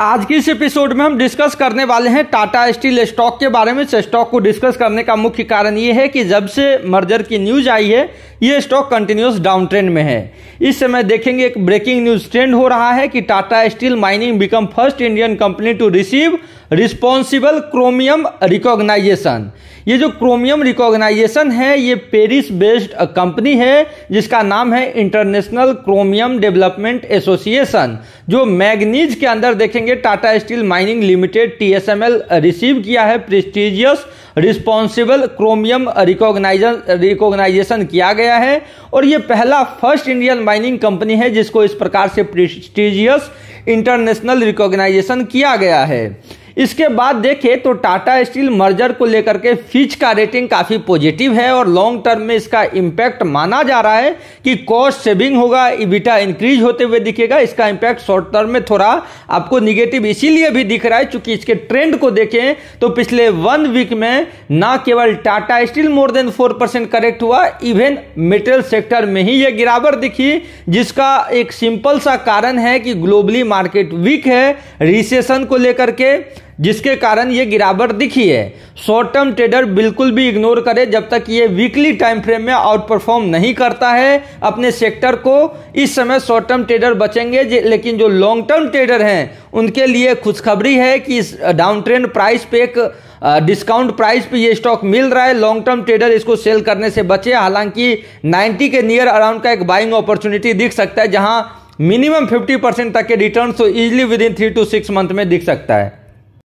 आज के इस एपिसोड में हम डिस्कस करने वाले हैं टाटा स्टील स्टॉक के बारे में इस स्टॉक को डिस्कस करने का मुख्य कारण ये है कि जब से मर्जर की न्यूज आई है ये स्टॉक कंटिन्यूस डाउन ट्रेंड में है इस समय देखेंगे एक ब्रेकिंग न्यूज ट्रेंड हो रहा है कि Tata Steel Mining become first Indian company to receive responsible chromium recognition ये जो क्रोमियम रिकॉग्नाइजेशन है ये पेरिस बेस्ड कंपनी है जिसका नाम है इंटरनेशनल क्रोमियम डेवलपमेंट एसोसिएशन जो मैग्नीज के अंदर देखेंगे करेंगे Tata Steel Mining Limited TSML receive किया है prestigious responsible chromium recognition recognition किया गया है और ये पहला फर्स्ट इंडियन माइनिंग कंपनी है जिसको इस प्रकार से प्रेस्टिजियस इंटरनेशनल रिकॉग्नाइजेशन किया गया है इसके बाद देखें तो टाटा स्टील मर्जर को लेकर के फिच का रेटिंग काफ़ी पॉजिटिव है और लॉन्ग टर्म में इसका इम्पैक्ट माना जा रहा है कि कॉस्ट सेविंग होगा इबिटा इंक्रीज होते हुए दिखेगा इसका इंपैक्ट शॉर्ट टर्म में थोड़ा आपको निगेटिव इसीलिए भी दिख रहा है चूंकि इसके ट्रेंड को देखें तो पिछले वन वीक में ना केवल Tata steel more than four percent correct हुआ इवन मेटेरियल सेक्टर में ही यह गिरावट दिखी जिसका एक सिंपल सा कारण है कि ग्लोबली मार्केट वीक है रिसेशन को लेकर के जिसके कारण ये गिरावट दिखी है शॉर्ट टर्म ट्रेडर बिल्कुल भी इग्नोर करे जब तक ये वीकली टाइम फ्रेम में आउट परफॉर्म नहीं करता है अपने सेक्टर को इस समय शॉर्ट टर्म ट्रेडर बचेंगे लेकिन जो लॉन्ग टर्म ट्रेडर हैं उनके लिए खुशखबरी है कि इस डाउन ट्रेंड प्राइस पे एक डिस्काउंट प्राइस पे ये स्टॉक मिल रहा है लॉन्ग टर्म ट्रेडर इसको सेल करने से बचे हालांकि 90 के नियर अराउंड का एक बाइंग अपॉर्चुनिटी दिख सकता है जहां मिनिमम 50 परसेंट तक के रिटर्न तो easily within three two six month में दिख सकता है